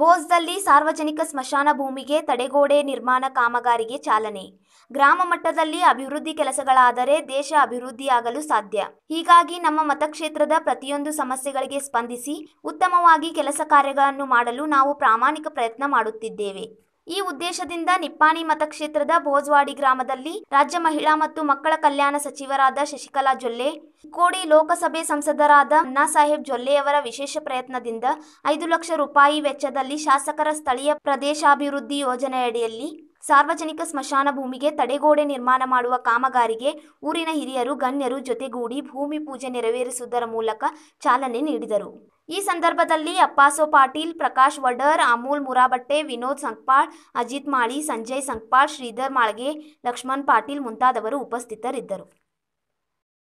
ಬೋಸ್ದಲ್ಲಿ ಸಾರ್ವಜನಿಕ ಸ್ಮಶಾನ ಭೂಮಿಗೆ ತಡೆಗೋಡೆ ನಿರ್ಮಾಣ ಕಾಮಗಾರಿಗೆ ಚಾಲನೆ ಗ್ರಾಮ ಮಟ್ಟದಲ್ಲಿ ಅಭಿವೃದ್ಧಿ ಕೆಲಸಗಳಾದರೆ ದೇಶ ಅಭಿವೃದ್ಧಿಯಾಗಲು ಸಾಧ್ಯ ಹೀಗಾಗಿ ನಮ್ಮ ಮತಕ್ಷೇತ್ರದ ಪ್ರತಿಯೊಂದು ಸಮಸ್ಯೆಗಳಿಗೆ ಸ್ಪಂದಿಸಿ ಉತ್ತಮವಾಗಿ ಕೆಲಸ ಕಾರ್ಯಗಳನ್ನು ಮಾಡಲು ನಾವು ಪ್ರಾಮಾಣಿಕ ಪ್ರಯತ್ನ ಮಾಡುತ್ತಿದ್ದೇವೆ ಈ ಉದ್ದೇಶದಿಂದ ನಿಪ್ಪಾಣಿ ಮತಕ್ಷೇತ್ರದ ಭೋಜ್ವಾಡಿ ಗ್ರಾಮದಲ್ಲಿ ರಾಜ್ಯ ಮಹಿಳಾ ಮತ್ತು ಮಕ್ಕಳ ಕಲ್ಯಾಣ ಸಚಿವರಾದ ಶಶಿಕಲಾ ಜೊಲ್ಲೆ ಕೋಡಿ ಲೋಕಸಭೆ ಸಂಸದರಾದ ಸಾಹೇಬ್ ಜೊಲ್ಲೆಯವರ ವಿಶೇಷ ಪ್ರಯತ್ನದಿಂದ ಐದು ಲಕ್ಷ ರೂಪಾಯಿ ವೆಚ್ಚದಲ್ಲಿ ಶಾಸಕರ ಸ್ಥಳೀಯ ಪ್ರದೇಶಾಭಿವೃದ್ಧಿ ಯೋಜನೆಯಡಿಯಲ್ಲಿ ಸಾರ್ವಜನಿಕ ಸ್ಮಶಾನ ಭೂಮಿಗೆ ತಡೆಗೋಡೆ ನಿರ್ಮಾಣ ಮಾಡುವ ಕಾಮಗಾರಿಗೆ ಊರಿನ ಹಿರಿಯರು ಗಣ್ಯರು ಜೊತೆಗೂಡಿ ಭೂಮಿ ಪೂಜೆ ನೆರವೇರಿಸುವುದರ ಮೂಲಕ ಚಾಲನೆ ನೀಡಿದರು ಈ ಸಂದರ್ಭದಲ್ಲಿ ಅಪ್ಪಾಸೋ ಪಾಟೀಲ್ ಪ್ರಕಾಶ್ ವಡರ್ ಅಮೂಲ್ ಮುರಾಬಟ್ಟೆ ವಿನೋದ್ ಸಂಕ್ಪಾಳ್ ಅಜಿತ್ ಮಾಳಿ ಸಂಜಯ್ ಸಂಕ್ಪಾಳ್ ಶ್ರೀಧರ್ ಮಾಳ್ಗೆ ಲಕ್ಷ್ಮಣ್ ಪಾಟೀಲ್ ಮುಂತಾದವರು ಉಪಸ್ಥಿತರಿದ್ದರು